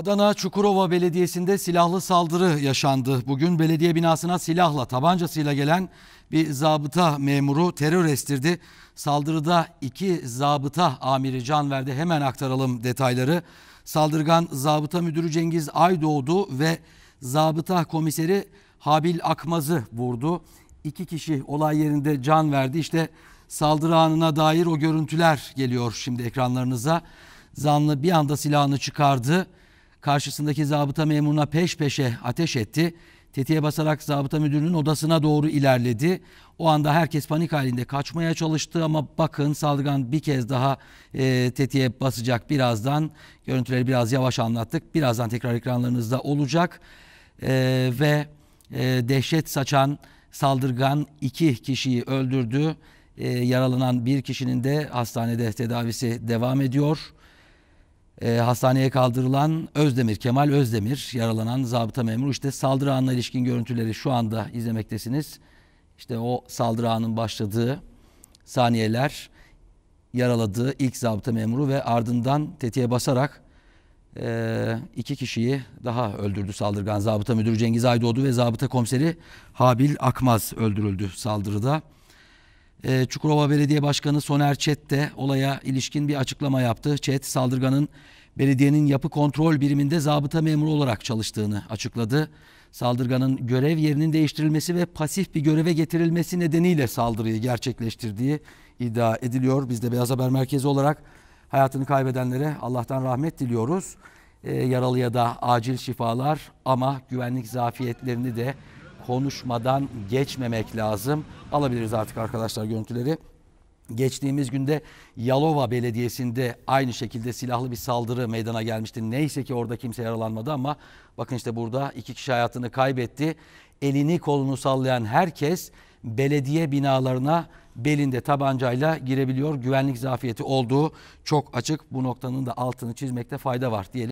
Adana Çukurova Belediyesi'nde silahlı saldırı yaşandı. Bugün belediye binasına silahla, tabancasıyla gelen bir zabıta memuru terör estirdi. Saldırıda iki zabıta amiri can verdi. Hemen aktaralım detayları. Saldırgan zabıta müdürü Cengiz Aydoğdu ve zabıta komiseri Habil Akmaz'ı vurdu. İki kişi olay yerinde can verdi. İşte saldırı anına dair o görüntüler geliyor şimdi ekranlarınıza. Zanlı bir anda silahını çıkardı karşısındaki zabıta memuruna peş peşe ateş etti. Tetiğe basarak zabıta müdürünün odasına doğru ilerledi. O anda herkes panik halinde kaçmaya çalıştı ama bakın saldırgan bir kez daha e, tetiğe basacak birazdan. Görüntüleri biraz yavaş anlattık. Birazdan tekrar ekranlarınızda olacak. E, ve e, dehşet saçan saldırgan iki kişiyi öldürdü. E, yaralanan bir kişinin de hastanede tedavisi devam ediyor e, hastaneye kaldırılan Özdemir, Kemal Özdemir yaralanan zabıta memuru. İşte saldırı anına ilişkin görüntüleri şu anda izlemektesiniz. İşte o saldırı anın başladığı saniyeler yaraladığı ilk zabıta memuru ve ardından tetiğe basarak e, iki kişiyi daha öldürdü saldırgan. Zabıta müdürü Cengiz Aydoğdu ve zabıta komiseri Habil Akmaz öldürüldü saldırıda. Ee, Çukurova Belediye Başkanı Soner Çet de olaya ilişkin bir açıklama yaptı. Çet saldırganın belediyenin yapı kontrol biriminde zabıta memuru olarak çalıştığını açıkladı. Saldırganın görev yerinin değiştirilmesi ve pasif bir göreve getirilmesi nedeniyle saldırıyı gerçekleştirdiği iddia ediliyor. Biz de Beyaz Haber Merkezi olarak hayatını kaybedenlere Allah'tan rahmet diliyoruz. E, yaralıya da acil şifalar ama güvenlik zafiyetlerini de konuşmadan geçmemek lazım. Alabiliriz artık arkadaşlar görüntüleri. Geçtiğimiz günde Yalova Belediyesi'nde aynı şekilde silahlı bir saldırı meydana gelmişti. Neyse ki orada kimse yaralanmadı ama bakın işte burada iki kişi hayatını kaybetti. Elini kolunu sallayan herkes belediye binalarına belinde tabancayla girebiliyor. Güvenlik zafiyeti olduğu çok açık. Bu noktanın da altını çizmekte fayda var diyelim.